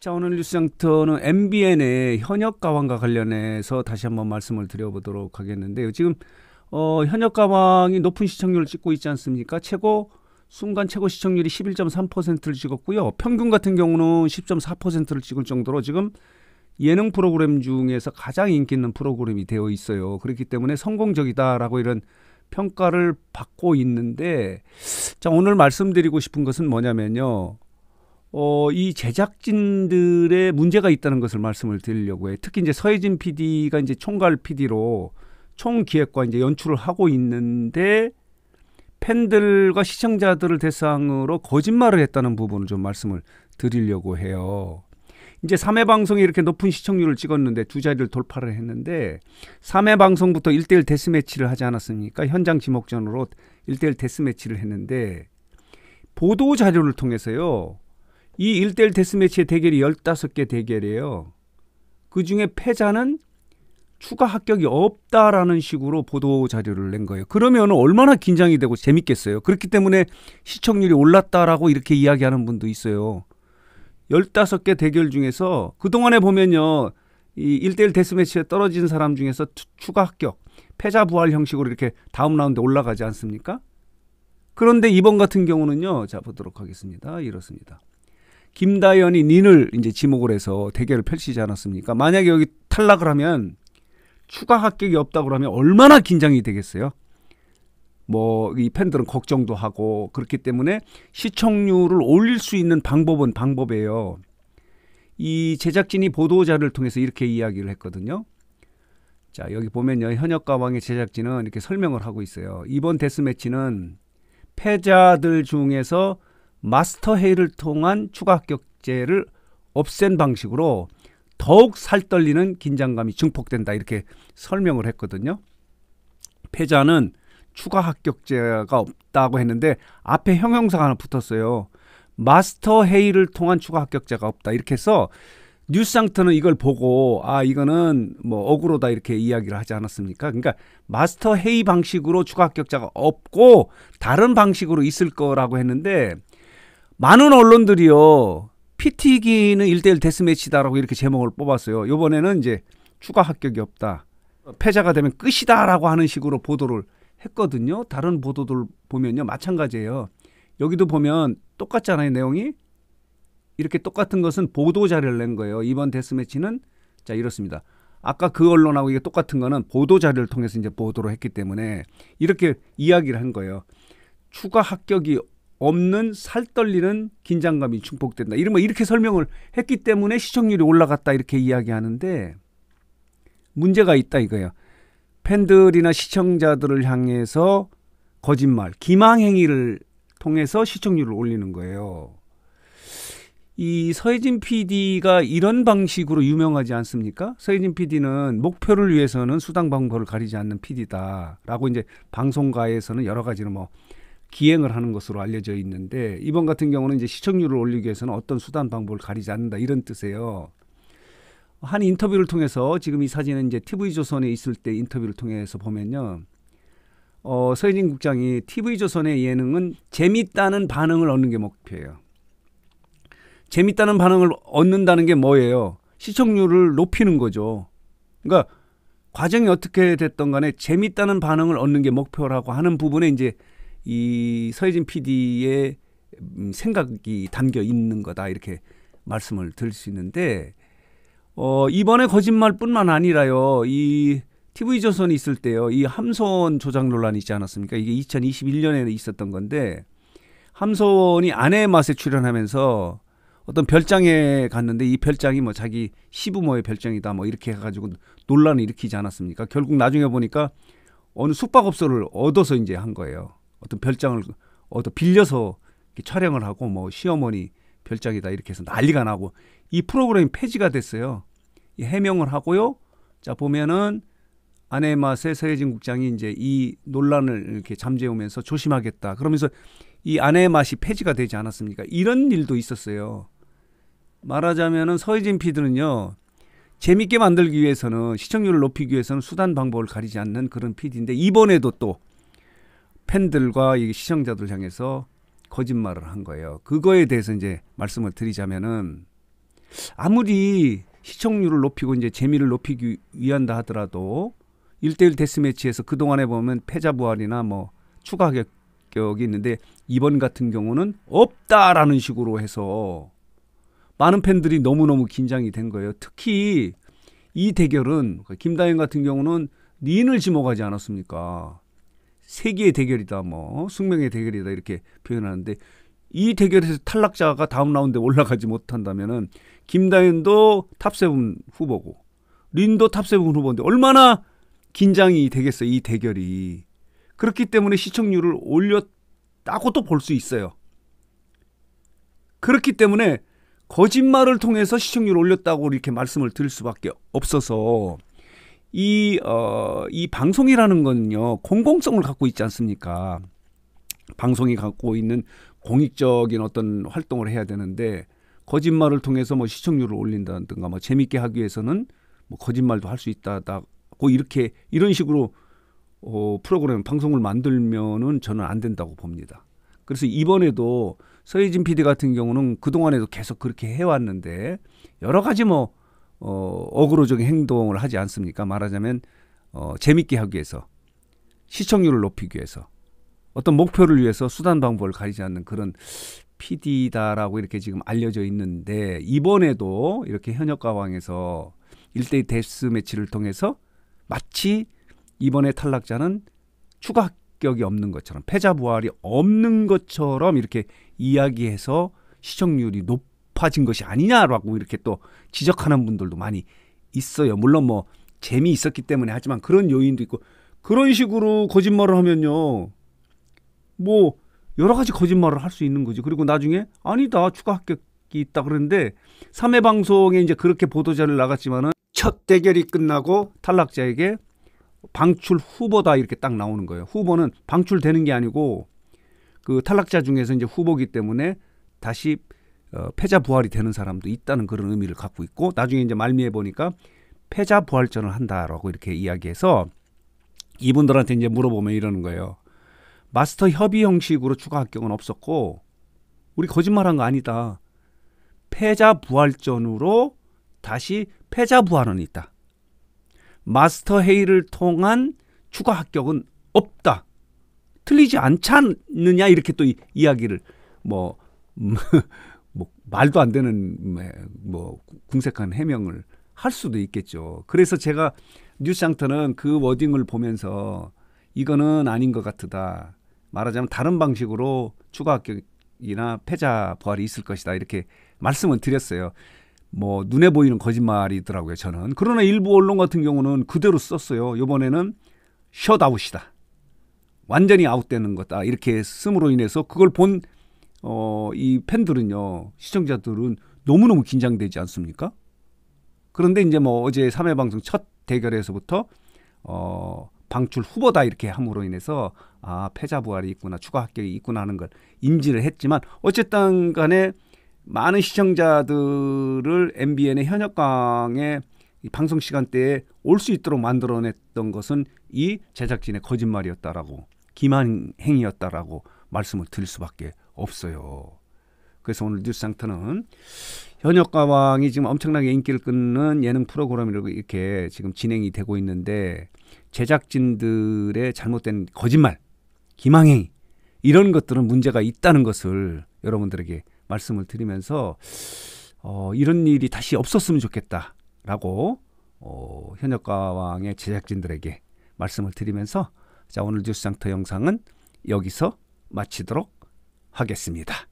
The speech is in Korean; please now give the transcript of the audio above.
자 오늘 뉴스장터는 MBN의 현역 가왕과 관련해서 다시 한번 말씀을 드려보도록 하겠는데요. 지금 어, 현역 가왕이 높은 시청률을 찍고 있지 않습니까? 최고 순간 최고 시청률이 11.3%를 찍었고요. 평균 같은 경우는 10.4%를 찍을 정도로 지금 예능 프로그램 중에서 가장 인기 있는 프로그램이 되어 있어요. 그렇기 때문에 성공적이다라고 이런 평가를 받고 있는데 자 오늘 말씀드리고 싶은 것은 뭐냐면요. 어, 이 제작진들의 문제가 있다는 것을 말씀을 드리려고 해. 요 특히 이제 서예진 PD가 이제 총괄 PD로 총기획과 이제 연출을 하고 있는데 팬들과 시청자들을 대상으로 거짓말을 했다는 부분을 좀 말씀을 드리려고 해요. 이제 3회 방송이 이렇게 높은 시청률을 찍었는데 두 자리를 돌파를 했는데 3회 방송부터 1대1 데스매치를 하지 않았습니까? 현장 지목전으로 1대1 데스매치를 했는데 보도 자료를 통해서요. 이일대일 데스매치의 대결이 1 5개 대결이에요. 그 중에 패자는 추가 합격이 없다라는 식으로 보도 자료를 낸 거예요. 그러면 얼마나 긴장이 되고 재밌겠어요. 그렇기 때문에 시청률이 올랐다라고 이렇게 이야기하는 분도 있어요. 1 5개 대결 중에서 그동안에 보면요. 이일대일 데스매치에 떨어진 사람 중에서 추가 합격, 패자 부활 형식으로 이렇게 다음 라운드 올라가지 않습니까? 그런데 이번 같은 경우는요. 자, 보도록 하겠습니다. 이렇습니다. 김다연이 닌을 이제 지목을 해서 대결을 펼치지 않았습니까? 만약에 여기 탈락을 하면 추가 합격이 없다고 하면 얼마나 긴장이 되겠어요? 뭐 이 팬들은 걱정도 하고 그렇기 때문에 시청률을 올릴 수 있는 방법은 방법이에요. 이 제작진이 보도자를 통해서 이렇게 이야기를 했거든요. 자, 여기 보면 현역가왕의 제작진은 이렇게 설명을 하고 있어요. 이번 데스매치는 패자들 중에서 마스터회의를 통한 추가 합격제를 없앤 방식으로 더욱 살떨리는 긴장감이 증폭된다 이렇게 설명을 했거든요. 패자는 추가 합격제가 없다고 했는데 앞에 형용사가 하나 붙었어요. 마스터 회의를 통한 추가 합격제가 없다 이렇게 해서 뉴스상터는 이걸 보고 아 이거는 뭐 억울하다 이렇게 이야기를 하지 않았습니까? 그러니까 마스터 회의 방식으로 추가 합격자가 없고 다른 방식으로 있을 거라고 했는데 많은 언론들이요. PT 기는 1대1 데스매치다라고 이렇게 제목을 뽑았어요. 요번에는 이제 추가 합격이 없다. 패자가 되면 끝이다라고 하는 식으로 보도를 했거든요. 다른 보도들 보면요. 마찬가지예요. 여기도 보면 똑같잖아요. 내용이. 이렇게 똑같은 것은 보도 자료를 낸 거예요. 이번 데스매치는 자, 이렇습니다. 아까 그 언론하고 이게 똑같은 거는 보도 자료를 통해서 이제 보도를 했기 때문에 이렇게 이야기를 한 거예요. 추가 합격이 없는 살떨리는 긴장감이 증폭된다. 이런 뭐 이렇게 설명을 했기 때문에 시청률이 올라갔다 이렇게 이야기하는데 문제가 있다 이거예요. 팬들이나 시청자들을 향해서 거짓말, 기망 행위를 통해서 시청률을 올리는 거예요. 이 서혜진 PD가 이런 방식으로 유명하지 않습니까? 서혜진 PD는 목표를 위해서는 수당 방법을 가리지 않는 PD다라고 이제 방송가에서는 여러 가지로 뭐 기행을 하는 것으로 알려져 있는데 이번 같은 경우는 이제 시청률을 올리기 위해서는 어떤 수단 방법을 가리지 않는다 이런 뜻이에요. 한 인터뷰를 통해서 지금 이 사진은 이제 TV 조선에 있을 때 인터뷰를 통해서 보면요. 어, 서예진 국장이 TV 조선의 예능은 재밌다는 반응을 얻는 게 목표예요. 재밌다는 반응을 얻는다는 게 뭐예요? 시청률을 높이는 거죠. 그러니까 과정이 어떻게 됐던 간에 재밌다는 반응을 얻는 게 목표라고 하는 부분에 이제 이 서예진 PD의 음, 생각이 담겨 있는 거다 이렇게 말씀을 드릴 수 있는데 어, 이번에 거짓말뿐만 아니라요 이 TV 조선이 있을 때요 이 함소원 조작 논란이 있지 않았습니까? 이게 2021년에 있었던 건데 함소원이 아내의 맛에 출연하면서 어떤 별장에 갔는데 이 별장이 뭐 자기 시부모의 별장이다 뭐 이렇게 해가지고 논란을 일으키지 않았습니까? 결국 나중에 보니까 어느 숙박업소를 얻어서 이제 한 거예요. 어떤 별장을 어 빌려서 촬영을 하고 뭐 시어머니 별장이다 이렇게 해서 난리가 나고 이 프로그램이 폐지가 됐어요. 이 해명을 하고요. 자 보면은 아내맛의 서해진 국장이 이제 이 논란을 이렇게 잠재우면서 조심하겠다. 그러면서 이 아내맛이 의 폐지가 되지 않았습니까? 이런 일도 있었어요. 말하자면은 서혜진 피드는요. 재밌게 만들기 위해서는 시청률을 높이기 위해서는 수단 방법을 가리지 않는 그런 피디인데 이번에도 또 팬들과 이 시청자들 향해서 거짓말을 한 거예요. 그거에 대해서 이제 말씀을 드리자면은 아무리 시청률을 높이고 이제 재미를 높이기 위한다 하더라도 일대일 데스매치에서 그동안에 보면 패자 부활이나 뭐 추가 격격이 있는데 이번 같은 경우는 없다라는 식으로 해서 많은 팬들이 너무너무 긴장이 된 거예요. 특히 이 대결은 김다현 같은 경우는 니인을 지목하지 않았습니까? 세계의 대결이다, 뭐 숙명의 대결이다 이렇게 표현하는데 이 대결에서 탈락자가 다음 라운드에 올라가지 못한다면은 김다현도 탑세븐 후보고 린도 탑세븐 후보인데 얼마나 긴장이 되겠어 이 대결이 그렇기 때문에 시청률을 올렸다고 또 볼 수 있어요. 그렇기 때문에 거짓말을 통해서 시청률 올렸다고 이렇게 말씀을 드릴 수밖에 없어서 이, 어, 이 방송이라는 건요, 공공성을 갖고 있지 않습니까? 방송이 갖고 있는 공익적인 어떤 활동을 해야 되는데, 거짓말을 통해서 뭐 시청률을 올린다든가, 뭐 재밌게 하기 위해서는 뭐 거짓말도 할 수 있다고 이렇게, 이런 식으로 어, 프로그램, 방송을 만들면은 저는 안 된다고 봅니다. 그래서 이번에도 서예진 PD 같은 경우는 그동안에도 계속 그렇게 해왔는데, 여러 가지 뭐, 어, 어그로적인 행동을 하지 않습니까? 말하자면 어, 재밌게 하기 위해서 시청률을 높이기 위해서 어떤 목표를 위해서 수단 방법을 가리지 않는 그런 PD다라고 이렇게 지금 알려져 있는데 이번에도 이렇게 현역 가왕에서 1대1 데스 매치를 통해서 마치 이번에 탈락자는 추가 합격이 없는 것처럼 패자 부활이 없는 것처럼 이렇게 이야기해서 시청률이 높 높아진 것이 아니냐라고 이렇게 또 지적하는 분들도 많이 있어요. 물론 뭐 재미있었기 때문에 하지만 그런 요인도 있고 그런 식으로 거짓말을 하면요. 뭐 여러 가지 거짓말을 할 수 있는 거지. 그리고 나중에 아니다. 추가 합격이 있다 그러는데 3회 방송에 이제 그렇게 보도자를 나갔지만은 첫 대결이 끝나고 탈락자에게 방출 후보다 이렇게 딱 나오는 거예요. 후보는 방출되는 게 아니고 그 탈락자 중에서 이제 후보기 때문에 다시 어, 패자 부활이 되는 사람도 있다는 그런 의미를 갖고 있고 나중에 이제 말미에 보니까 패자 부활전을 한다라고 이렇게 이야기해서 이분들한테 이제 물어보면 이러는 거예요. 마스터 협의 형식으로 추가 합격은 없었고 우리 거짓말한 거 아니다. 패자 부활전으로 다시 패자 부활은 있다. 마스터 회의를 통한 추가 합격은 없다. 틀리지 않지 않느냐 이렇게 또 이, 이야기를 뭐 음, 뭐 말도 안 되는 뭐, 뭐 궁색한 해명을 할 수도 있겠죠. 그래서 제가 뉴스장터는 그 워딩을 보면서 이거는 아닌 것 같다. 말하자면 다른 방식으로 추가 합격이나 패자 부활이 있을 것이다. 이렇게 말씀을 드렸어요. 뭐 눈에 보이는 거짓말이더라고요. 저는. 그러나 일부 언론 같은 경우는 그대로 썼어요. 이번에는 셧아웃이다. 완전히 아웃되는 거다. 이렇게 씀으로 인해서 그걸 본 어, 이 팬들은요, 시청자들은 너무너무 긴장되지 않습니까? 그런데 이제 뭐 어제 3회 방송 첫 대결에서부터 어, 방출 후보다 이렇게 함으로 인해서 아, 패자 부활이 있구나, 추가 합격이 있구나 하는 걸 인지를 했지만 어쨌든 간에 많은 시청자들을 MBN의 현역강의 방송 시간대에 올 수 있도록 만들어냈던 것은 이 제작진의 거짓말이었다라고 기만행위였다라고 말씀을 드릴 수밖에 없어요. 그래서 오늘 뉴스 상터는 현역가왕이 지금 엄청나게 인기를 끄는 예능 프로그램이라고 이렇게 지금 진행이 되고 있는데 제작진들의 잘못된 거짓말, 기망행위 이런 것들은 문제가 있다는 것을 여러분들에게 말씀을 드리면서 어, 이런 일이 다시 없었으면 좋겠다라고 어, 현역가왕의 제작진들에게 말씀을 드리면서 자 오늘 뉴스 상터 영상은 여기서 마치도록 하겠습니다.